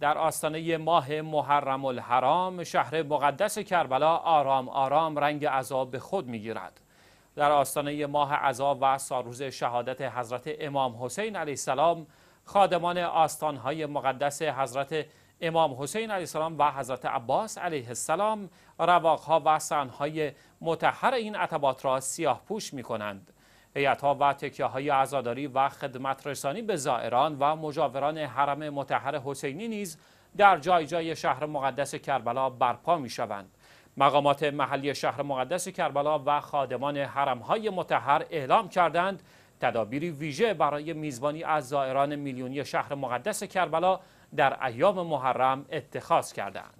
در آستانه ماه محرم الحرام شهر مقدس کربلا آرام آرام رنگ عذاب به خود میگیرد در آستانه ماه عذاب و ساروز شهادت حضرت امام حسین علیه السلام خادمان آستانهای مقدس حضرت امام حسین علیه السلام و حضرت عباس علیه السلام رواقها و سنهای متحر این عتبات را سیاه پوش می کنند هیئت‌ها و تکیه های عزاداری و خدمت رسانی به زائران و مجاوران حرم متحر حسینی نیز در جای جای شهر مقدس کربلا برپا می شوند. مقامات محلی شهر مقدس کربلا و خادمان حرم های متحر اعلام کردند تدابیری ویژه برای میزبانی از زائران میلیونی شهر مقدس کربلا در ایام محرم اتخاذ کردند.